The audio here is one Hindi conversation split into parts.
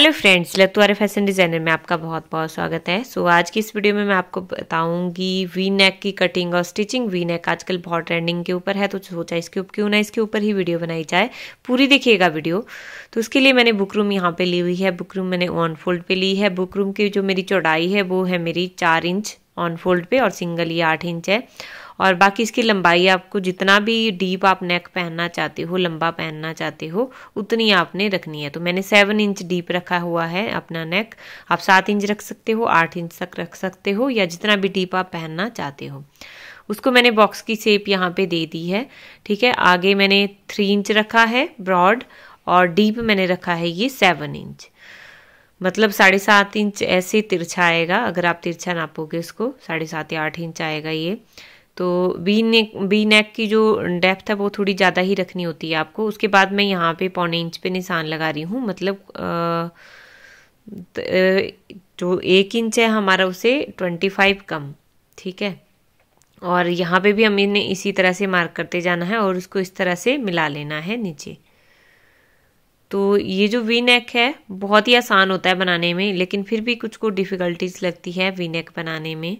हेलो फ्रेंड्स लतवारे फैशन डिज़ाइनर में आपका बहुत बहुत स्वागत है सो so, आज की इस वीडियो में मैं आपको बताऊंगी वी नेक की कटिंग और स्टिचिंग वी नेक आजकल बहुत ट्रेंडिंग के ऊपर है तो सोचा इसके ऊपर क्यों ना इसके ऊपर ही वीडियो बनाई जाए पूरी देखिएगा वीडियो तो उसके लिए मैंने बुक रूम यहाँ पे ली हुई है बुक रूम मैंने ऑन फोल्ड पे ली है बुक रूम की जो मेरी चौड़ाई है वो है मेरी चार इंच ऑन फोल्ड पे और सिंगल ये आठ इंच है और बाकी इसकी लंबाई आपको जितना भी डीप आप नेक पहनना चाहते हो लंबा पहनना चाहते हो उतनी आपने रखनी है तो मैंने सेवन इंच डीप रखा हुआ है अपना नेक आप सात इंच रख सकते हो आठ इंच तक रख सकते हो या जितना भी डीप आप पहनना चाहते हो उसको मैंने बॉक्स की शेप यहाँ पे दे दी है ठीक है आगे मैंने थ्री इंच रखा है ब्रॉड और डीप मैंने रखा है ये सेवन इंच मतलब साढ़े सात इंच ऐसे तिरछा आएगा अगर आप तिरछा नापोगे इसको साढ़े सात या आठ इंच आएगा ये तो बी नेक बी नेक की जो डेप्थ है वो थोड़ी ज़्यादा ही रखनी होती है आपको उसके बाद मैं यहाँ पे पौने इंच पे निशान लगा रही हूँ मतलब जो एक इंच है हमारा उसे ट्वेंटी फाइव कम ठीक है और यहाँ पे भी हमने इसी तरह से मार्क करते जाना है और उसको इस तरह से मिला लेना है नीचे तो ये जो वी नेक है बहुत ही आसान होता है बनाने में लेकिन फिर भी कुछ को डिफ़िकल्टीज लगती है वी नेक बनाने में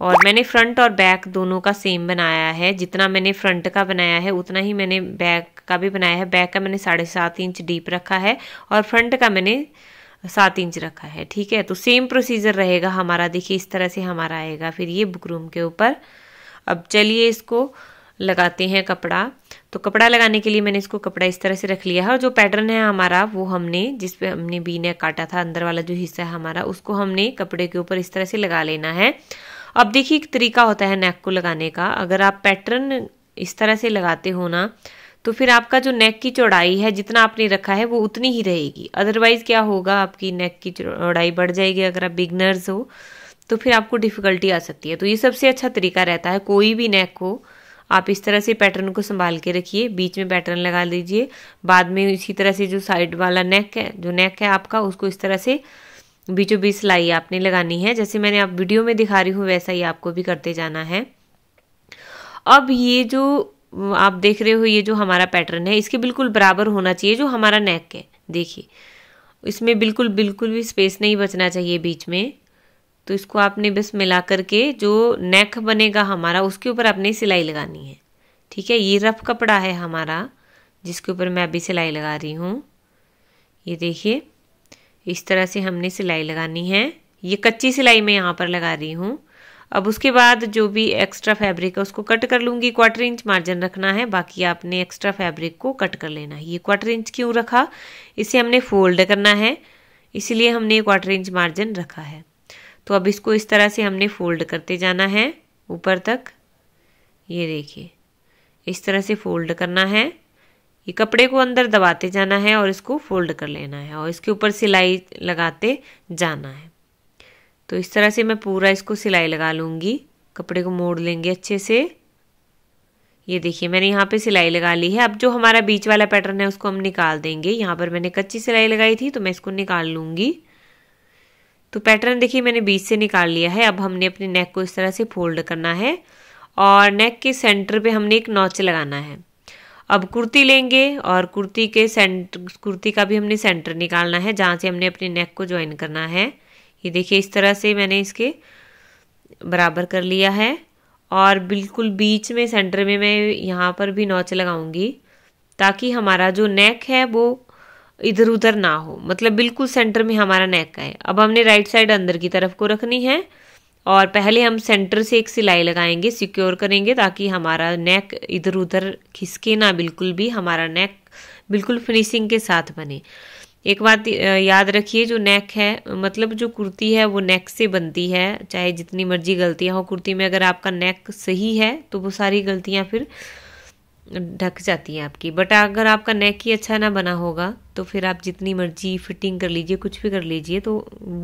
और मैंने फ्रंट और बैक दोनों का सेम बनाया है जितना मैंने फ्रंट का बनाया है उतना ही मैंने बैक का भी बनाया है बैक का मैंने साढ़े सात इंच डीप रखा है और फ्रंट का मैंने सात इंच रखा है ठीक है तो सेम प्रोसीजर रहेगा हमारा देखिए इस तरह से हमारा आएगा फिर ये बुकरूम के ऊपर अब चलिए इसको लगाते हैं कपड़ा तो कपड़ा लगाने के लिए मैंने इसको कपड़ा इस तरह से रख लिया है और जो पैटर्न है हमारा वो हमने जिस पे हमने बी काटा था अंदर वाला जो हिस्सा है हमारा उसको हमने कपड़े के ऊपर इस तरह से लगा लेना है अब देखिए एक तरीका होता है नेक को लगाने का अगर आप पैटर्न इस तरह से लगाते हो ना तो फिर आपका जो नेक की चौड़ाई है जितना आपने रखा है वो उतनी ही रहेगी अदरवाइज़ क्या होगा आपकी नेक की चौड़ाई बढ़ जाएगी अगर आप बिगनर्स हो तो फिर आपको डिफ़िकल्टी आ सकती है तो ये सबसे अच्छा तरीका रहता है कोई भी नेक हो आप इस तरह से पैटर्न को संभाल के रखिए बीच में पैटर्न लगा लीजिए बाद में इसी तरह से जो साइड वाला नेक है जो नेक है आपका उसको इस तरह से बीचों बीच सिलाई आपने लगानी है जैसे मैंने आप वीडियो में दिखा रही हूँ वैसा ही आपको भी करते जाना है अब ये जो आप देख रहे हो ये जो हमारा पैटर्न है इसके बिल्कुल बराबर होना चाहिए जो हमारा नेक है देखिए इसमें बिल्कुल बिल्कुल भी स्पेस नहीं बचना चाहिए बीच में तो इसको आपने बस मिला करके जो नेक बनेगा हमारा उसके ऊपर आपने सिलाई लगानी है ठीक है ये रफ कपड़ा है हमारा जिसके ऊपर मैं अभी सिलाई लगा रही हूँ ये देखिए इस तरह से हमने सिलाई लगानी है ये कच्ची सिलाई मैं यहाँ पर लगा रही हूँ अब उसके बाद जो भी एक्स्ट्रा फैब्रिक है उसको कट कर लूँगी क्वार्टर इंच मार्जिन रखना है बाकी आपने एक्स्ट्रा फैब्रिक को कट कर लेना है ये क्वार्टर इंच क्यों रखा इसे हमने फोल्ड करना है इसीलिए हमने क्वार्टर इंच मार्जिन रखा है तो अब इसको इस तरह से हमने फोल्ड करते जाना है ऊपर तक ये देखिए इस तरह से फोल्ड करना है ये कपड़े को अंदर दबाते जाना है और इसको फोल्ड कर लेना है और इसके ऊपर सिलाई लगाते जाना है तो इस तरह से मैं पूरा इसको सिलाई लगा लूँगी कपड़े को मोड़ लेंगे अच्छे से ये देखिए मैंने यहाँ पे सिलाई लगा ली है अब जो हमारा बीच वाला पैटर्न है उसको हम निकाल देंगे यहाँ पर मैंने कच्ची सिलाई लगाई थी तो मैं इसको निकाल लूँगी तो पैटर्न देखिए मैंने बीच से निकाल लिया है अब हमने अपने नेक को इस तरह से फोल्ड करना है और नेक के सेंटर पे हमने एक नॉच लगाना है अब कुर्ती लेंगे और कुर्ती के सेंट कुर्ती का भी हमने सेंटर निकालना है जहाँ से हमने अपने नेक को ज्वाइन करना है ये देखिए इस तरह से मैंने इसके बराबर कर लिया है और बिल्कुल बीच में सेंटर में मैं यहाँ पर भी नोच लगाऊंगी ताकि हमारा जो नेक है वो इधर उधर ना हो मतलब बिल्कुल सेंटर में हमारा नेक है अब हमने राइट साइड अंदर की तरफ को रखनी है और पहले हम सेंटर से एक सिलाई लगाएंगे सिक्योर करेंगे ताकि हमारा नेक इधर उधर खिसके ना बिल्कुल भी हमारा नेक बिल्कुल फिनिशिंग के साथ बने एक बात याद रखिए जो नेक है मतलब जो कुर्ती है वो नेक से बनती है चाहे जितनी मर्जी गलतियाँ हो कुर्ती में अगर आपका नेक सही है तो वो सारी गलतियाँ फिर ढक जाती है आपकी बट अगर आपका नेक ही अच्छा ना बना होगा तो फिर आप जितनी मर्जी फिटिंग कर लीजिए कुछ भी कर लीजिए तो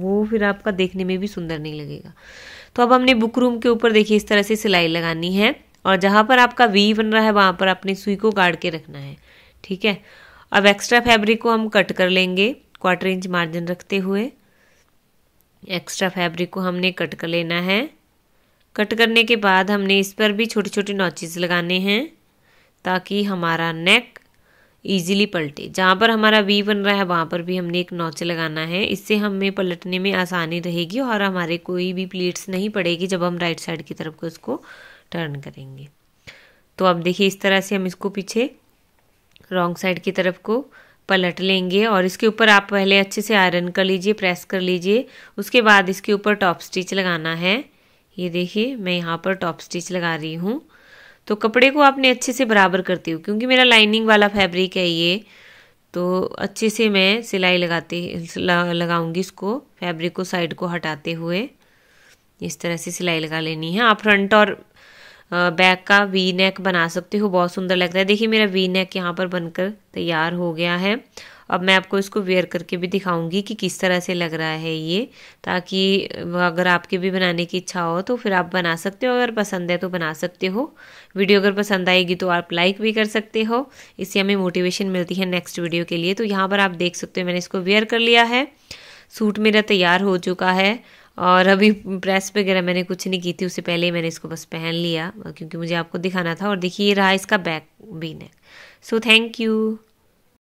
वो फिर आपका देखने में भी सुंदर नहीं लगेगा तो अब हमने बुक रूम के ऊपर देखिए इस तरह से सिलाई लगानी है और जहाँ पर आपका वी बन रहा है वहाँ पर अपनी सुई को गाड़ के रखना है ठीक है अब एक्स्ट्रा फैब्रिक को हम कट कर लेंगे क्वार्टर इंच मार्जिन रखते हुए एक्स्ट्रा फैब्रिक को हमने कट कर लेना है कट करने के बाद हमने इस पर भी छोटे छोटे नॉचेस लगाने हैं ताकि हमारा नेक ईजिली पलटे जहाँ पर हमारा वी बन रहा है वहाँ पर भी हमने एक नोच लगाना है इससे हमें पलटने में आसानी रहेगी और हमारे कोई भी प्लेट्स नहीं पड़ेगी जब हम राइट साइड की तरफ को इसको टर्न करेंगे तो अब देखिए इस तरह से हम इसको पीछे रॉन्ग साइड की तरफ को पलट लेंगे और इसके ऊपर आप पहले अच्छे से आयरन कर लीजिए प्रेस कर लीजिए उसके बाद इसके ऊपर टॉप स्टिच लगाना है ये देखिए मैं यहाँ पर टॉप स्टिच लगा रही हूँ तो कपड़े को आपने अच्छे से बराबर करती हूँ क्योंकि मेरा लाइनिंग वाला फैब्रिक है ये तो अच्छे से मैं सिलाई लगाती लगाऊंगी इसको फैब्रिक को साइड को हटाते हुए इस तरह से सिलाई लगा लेनी है आप फ्रंट और बैक का वी नेक बना सकते हो बहुत सुंदर लगता है देखिए मेरा वी नेक यहाँ पर बनकर तैयार हो गया है अब मैं आपको इसको वेयर करके भी दिखाऊंगी कि किस तरह से लग रहा है ये ताकि अगर आपके भी बनाने की इच्छा हो तो फिर आप बना सकते हो अगर पसंद है तो बना सकते हो वीडियो अगर पसंद आएगी तो आप लाइक भी कर सकते हो इससे हमें मोटिवेशन मिलती है नेक्स्ट वीडियो के लिए तो यहाँ पर आप देख सकते हो मैंने इसको वेयर कर लिया है सूट मेरा तैयार हो चुका है और अभी प्रेस वगैरह मैंने कुछ नहीं की थी उससे पहले ही मैंने इसको बस पहन लिया क्योंकि मुझे आपको दिखाना था और देखिए ये रहा इसका बैक भी नेक सो थैंक यू